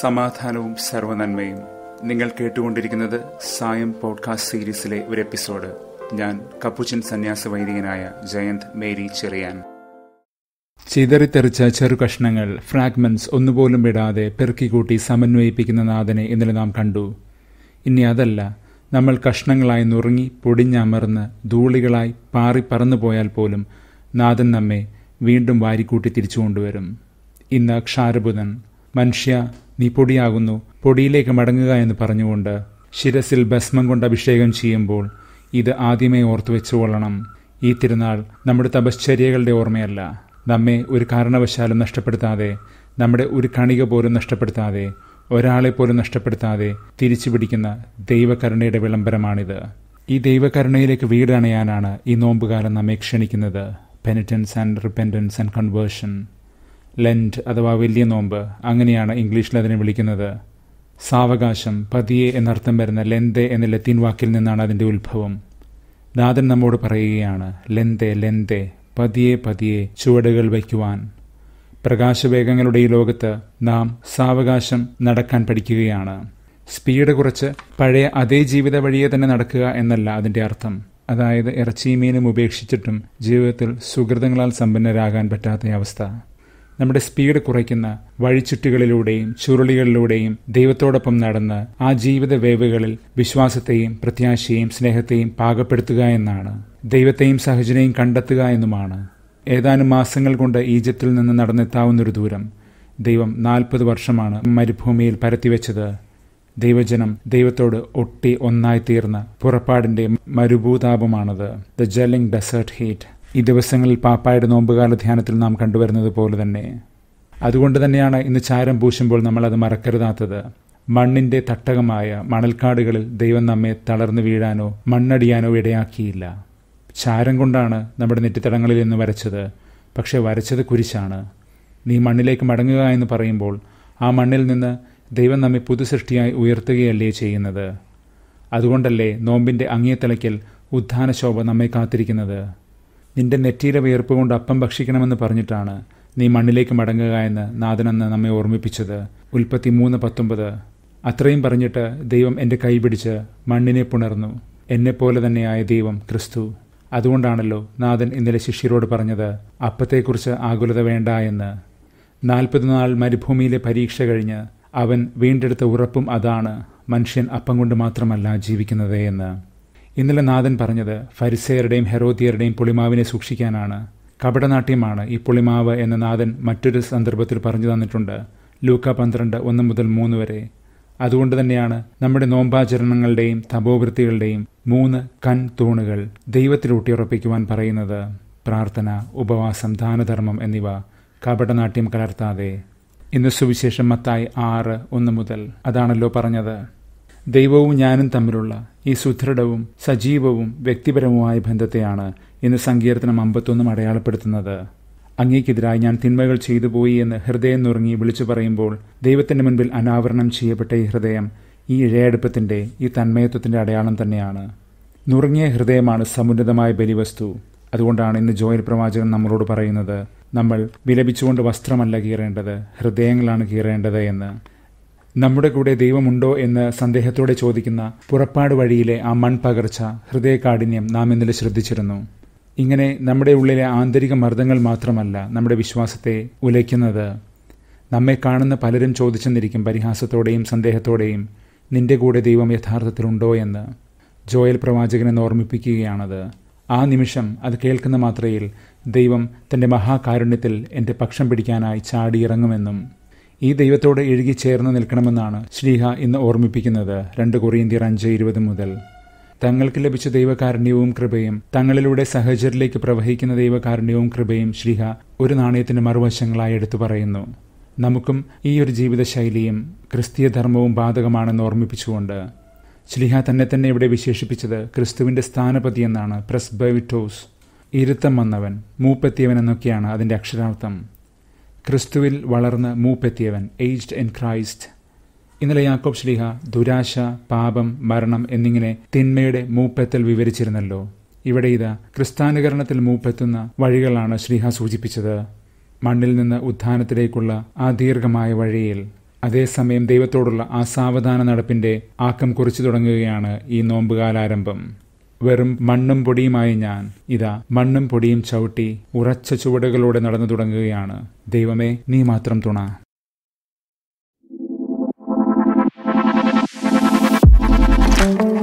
സമാധാനവും സർവനന്മയും നിങ്ങൾ കേട്ടുകൊണ്ടിരിക്കുന്നത് സായം പോഡ്കാസ്റ്റ് സീരീസിലെ ഒരു എപ്പിസോഡ് ഞാൻ കപ്പുച്ചൻ സന്യാസ വൈദികനായ ജയന്ത് മേരി ചെറിയാൻ ചിതറിത്തെറിച്ച ചെറുകഷ്ണങ്ങൾ ഫ്രാഗ്മെന്റ്സ് ഒന്നുപോലും വിടാതെ പെറുക്കിക്കൂട്ടി സമന്വയിപ്പിക്കുന്ന നാഥനെ ഇന്നലെ നാം കണ്ടു ഇനി അതല്ല നമ്മൾ കഷ്ണങ്ങളായി നുറുങ്ങി പൊടിഞ്ഞമർന്ന് ധൂളികളായി പാറി പറന്നുപോയാൽ പോലും നാഥൻ നമ്മെ വീണ്ടും വാരിക്കൂട്ടി തിരിച്ചു കൊണ്ടുവരും ഇന്ന് ക്ഷാരബുധൻ മനുഷ്യ നീ പൊടിയാകുന്നു പൊടിയിലേക്ക് മടങ്ങുക എന്ന് പറഞ്ഞുകൊണ്ട് ശിരസിൽ ഭസ്മം കൊണ്ട് അഭിഷേകം ചെയ്യുമ്പോൾ ഇത് ആദ്യമേ ഓർത്തു വെച്ചുകൊള്ളണം ഈ തിരുനാൾ നമ്മുടെ തപശ്ചര്യകളുടെ ഓർമ്മയല്ല നമ്മെ ഒരു കാരണവശാലും നഷ്ടപ്പെടുത്താതെ നമ്മുടെ ഒരു കണിക പോലും നഷ്ടപ്പെടുത്താതെ ഒരാളെ പോലും നഷ്ടപ്പെടുത്താതെ തിരിച്ചു പിടിക്കുന്ന ദൈവകരുണയുടെ വിളംബരമാണിത് ഈ ദൈവകരുണയിലേക്ക് വീടണയാനാണ് ഈ നോമ്പുകാലം നമ്മെ ക്ഷണിക്കുന്നത് penitence and repentance and conversion Lent അഥവാ വലിയ നോമ്പ് അങ്ങനെയാണ് ഇംഗ്ലീഷിൽ അതിനെ വിളിക്കുന്നത് സാവകാശം പതിയെ എന്നർത്ഥം വരുന്ന ലെന്തെ എന്ന ലത്തീൻ വാക്കിൽ നിന്നാണ് അതിൻ്റെ ഉത്ഭവം നാഥൻ നമ്മോട് പറയുകയാണ് ലെന്തെ ലെന്തെ പതിയെ പതിയെ ചുവടുകൾ വയ്ക്കുവാൻ പ്രകാശവേഗങ്ങളുടെ ഈ ലോകത്ത് നാം സാവകാശം നടക്കാൻ പഠിക്കുകയാണ് സ്പീഡ് കുറച്ച് പഴയ അതേ ജീവിത വഴിയെ തന്നെ നടക്കുക എന്നല്ല അതിൻ്റെ അർത്ഥം അതായത് ഇറച്ചിയും മീനും ഉപേക്ഷിച്ചിട്ടും ജീവിതത്തിൽ സുഹൃതങ്ങളാൽ സമ്പന്നരാകാൻ പറ്റാത്ത അവസ്ഥ നമ്മുടെ സ്പീഡ് കുറയ്ക്കുന്ന വഴിച്ചുറ്റുകളിലൂടെയും ചുരുളികളിലൂടെയും ദൈവത്തോടൊപ്പം നടന്ന് ആ ജീവിത വേവുകളിൽ വിശ്വാസത്തെയും പ്രത്യാശയെയും സ്നേഹത്തെയും പാകപ്പെടുത്തുക എന്നാണ് ദൈവത്തെയും സഹജനെയും കണ്ടെത്തുക എന്നുമാണ് ഏതാനും മാസങ്ങൾ കൊണ്ട് ഈജിപ്തിൽ നിന്ന് നടന്നെത്താവുന്നൊരു ദൂരം ദൈവം നാൽപ്പത് വർഷമാണ് മരുഭൂമിയിൽ പരത്തിവെച്ചത് ദൈവജനം ദൈവത്തോട് ഒട്ടി ഒന്നായി തീർന്ന പുറപ്പാടിന്റെ മരുഭൂതാപമാണത് ദ ജെല്ലിംഗ് ഡെസേർട്ട് ഹീറ്റ് ഈ ദിവസങ്ങളിൽ പാപ്പായുടെ നോമ്പുകാല ധ്യാനത്തിൽ നാം കണ്ടുവരുന്നത് പോലെ തന്നെ അതുകൊണ്ട് തന്നെയാണ് ഇന്ന് ചാരം പൂശുമ്പോൾ അത് മറക്കരുതാത്തത് മണ്ണിന്റെ തട്ടകമായ മണൽക്കാടുകളിൽ ദൈവം നമ്മെ തളർന്നു വീഴാനോ മണ്ണടിയാനോ ഇടയാക്കിയില്ല ചാരം കൊണ്ടാണ് നമ്മുടെ നെറ്റിത്തടങ്ങളിൽ നിന്ന് വരച്ചത് പക്ഷേ വരച്ചത് കുരിശാണ് നീ മണ്ണിലേക്ക് മടങ്ങുക എന്ന് പറയുമ്പോൾ ആ മണ്ണിൽ നിന്ന് ദൈവം നമ്മെ പുതുസൃഷ്ടിയായി ഉയർത്തുകയല്ലേ ചെയ്യുന്നത് അതുകൊണ്ടല്ലേ നോമ്പിൻ്റെ അങ്ങേത്തലയ്ക്കൽ ഉദ്ധാനശോഭ നമ്മെ കാത്തിരിക്കുന്നത് നിന്റെ നെറ്റിയിലെ വിയർപ്പ് കൊണ്ട് അപ്പം ഭക്ഷിക്കണമെന്ന് പറഞ്ഞിട്ടാണ് നീ മണ്ണിലേക്ക് മടങ്ങുക എന്ന് നാഥനെന്ന് നമ്മെ ഓർമ്മിപ്പിച്ചത് ഉൽപ്പത്തി മൂന്ന് പത്തൊമ്പത് അത്രയും പറഞ്ഞിട്ട് ദൈവം എൻ്റെ കൈപിടിച്ച് മണ്ണിനെ പുണർന്നു എന്നെപ്പോലെ തന്നെയായ ദൈവം ക്രിസ്തു അതുകൊണ്ടാണല്ലോ നാഥൻ ഇന്നലെ ശിഷ്യരോട് പറഞ്ഞത് അപ്പത്തെക്കുറിച്ച് ആകുലത വേണ്ട എന്ന് നാൽപ്പത് നാൾ മരുഭൂമിയിലെ പരീക്ഷ കഴിഞ്ഞ് അവൻ വീണ്ടെടുത്ത ഉറപ്പും അതാണ് മനുഷ്യൻ അപ്പം കൊണ്ട് മാത്രമല്ല ജീവിക്കുന്നത് എന്ന് ഇന്നലെ നാഥൻ പറഞ്ഞത് ഫരിസയരുടെയും ഹെറോദിയരുടെയും പുളിമാവിനെ സൂക്ഷിക്കാനാണ് കപടനാട്യമാണ് ഈ പുളിമാവ് എന്ന് നാഥൻ മറ്റൊരു സന്ദർഭത്തിൽ പറഞ്ഞു തന്നിട്ടുണ്ട് ലൂക്ക പന്ത്രണ്ട് ഒന്ന് മുതൽ മൂന്ന് വരെ അതുകൊണ്ട് തന്നെയാണ് നമ്മുടെ നോമ്പാചരണങ്ങളുടെയും തപോവൃത്തികളുടെയും മൂന്ന് കൺ തൂണുകൾ ദൈവത്തിലൂട്ടിയുറപ്പിക്കുവാൻ പറയുന്നത് പ്രാർത്ഥന ഉപവാസം ദാനധർമ്മം എന്നിവ കപടനാട്യം കലർത്താതെ ഇന്ന് സുവിശേഷം മത്തായി ആറ് ഒന്ന് മുതൽ അതാണല്ലോ പറഞ്ഞത് ദൈവവും ഞാനും തമ്മിലുള്ള ഈ സുദൃഢവും സജീവവും വ്യക്തിപരവുമായ ബന്ധത്തെയാണ് ഇന്ന് സങ്കീർത്തനം അമ്പത്തൊന്നും അടയാളപ്പെടുത്തുന്നത് അങ്ങേക്കെതിരായി ഞാൻ തിന്മകൾ ചെയ്തു പോയി എന്ന് ഹൃദയം നുറങ്ങി വിളിച്ചു പറയുമ്പോൾ ദൈവത്തിന്റെ മുൻപിൽ അനാവരണം ചെയ്യപ്പെട്ട ഈ ഹൃദയം ഈ ഇഴയടുപ്പത്തിന്റെ ഈ തന്മയത്വത്തിന്റെ അടയാളം തന്നെയാണ് നുറുങ്ങിയ ഹൃദയമാണ് സമുന്നതമായ ബലിവസ്തു അതുകൊണ്ടാണ് ഇന്ന് ജോയൽ പ്രവാചകൻ നമ്മളോട് പറയുന്നത് നമ്മൾ വിലപിച്ചുകൊണ്ട് വസ്ത്രമല്ല കീറേണ്ടത് ഹൃദയങ്ങളാണ് കീറേണ്ടത് എന്ന് നമ്മുടെ കൂടെ ദൈവമുണ്ടോ എന്ന് സന്ദേഹത്തോടെ ചോദിക്കുന്ന പുറപ്പാട് വഴിയിലെ ആ മൺപകർച്ച ഹൃദയകാഠിന്യം നാം ഇന്നലെ ശ്രദ്ധിച്ചിരുന്നു ഇങ്ങനെ നമ്മുടെ ഉള്ളിലെ ആന്തരിക മർദ്ദങ്ങൾ മാത്രമല്ല നമ്മുടെ വിശ്വാസത്തെ ഉലയ്ക്കുന്നത് നമ്മെ കാണുന്ന പലരും ചോദിച്ചെന്നിരിക്കും പരിഹാസത്തോടെയും സന്ദേഹത്തോടെയും നിന്റെ കൂടെ ദൈവം യഥാർത്ഥത്തിലുണ്ടോ എന്ന് ജോയൽ പ്രവാചകനെ ഓർമ്മിപ്പിക്കുകയാണത് ആ നിമിഷം അത് കേൾക്കുന്ന മാത്രയിൽ ദൈവം തൻ്റെ മഹാകാരുണ്യത്തിൽ എൻ്റെ പക്ഷം പിടിക്കാനായി ചാടിയിറങ്ങുമെന്നും ഈ ദൈവത്തോട് എഴുകി ചേർന്ന് നിൽക്കണമെന്നാണ് ശ്രീഹ ഇന്ന് ഓർമ്മിപ്പിക്കുന്നത് രണ്ട് കൊറിയന്തിയർ അഞ്ച് ഇരുപത് മുതൽ തങ്ങൾക്ക് ലഭിച്ച ദൈവകാരുണ്യവും കൃപയും തങ്ങളിലൂടെ സഹചരിലേക്ക് പ്രവഹിക്കുന്ന ദൈവകാരുണ്യവും കൃപയും ശ്രീഹ ഒരു നാണയത്തിന്റെ മറുവശങ്ങളായി എടുത്തു പറയുന്നു നമുക്കും ഈ ഒരു ജീവിതശൈലിയും ക്രിസ്തീയ ധർമ്മവും ബാധകമാണെന്ന് ഓർമ്മിപ്പിച്ചുകൊണ്ട് ശ്ലിഹ തന്നെ തന്നെ ഇവിടെ വിശേഷിപ്പിച്ചത് ക്രിസ്തുവിൻ്റെ സ്ഥാനപതി എന്നാണ് പ്രസ്ബൈറ്റോസ് ഇരുത്തം വന്നവൻ മൂപ്പത്തിയവൻ എന്നൊക്കെയാണ് അതിൻ്റെ അക്ഷരാർത്ഥം ക്രിസ്തുവിൽ വളർന്ന് മൂപ്പെത്തിയവൻ എയ്ഡ് ഇൻ ക്രൈസ്റ്റ് ഇന്നലെ യാക്കോബ് ശ്ലീഹ ദുരാശ പാപം മരണം എന്നിങ്ങനെ തിന്മയുടെ മൂപ്പെത്തൽ വിവരിച്ചിരുന്നല്ലോ ഇവിടെ ഇത് ക്രിസ്താനുകരണത്തിൽ മൂപ്പെത്തുന്ന വഴികളാണ് ശ്ലീഹ സൂചിപ്പിച്ചത് മണ്ണിൽ നിന്ന് ഉത്ഥാനത്തിലേക്കുള്ള ആ ദീർഘമായ വഴിയിൽ അതേസമയം ദൈവത്തോടുള്ള ആ സാവധാന നടപ്പിന്റെ ആക്കം കുറിച്ചു തുടങ്ങുകയാണ് ഈ നോമ്പുകാലാരംഭം വെറും മണ്ണും പൊടിയുമായി ഞാൻ ഇതാ മണ്ണും പൊടിയും ചവിട്ടി ഉറച്ച ചുവടുകളോടെ നടന്നു തുടങ്ങുകയാണ് ദൈവമേ നീ മാത്രം തുണ thank you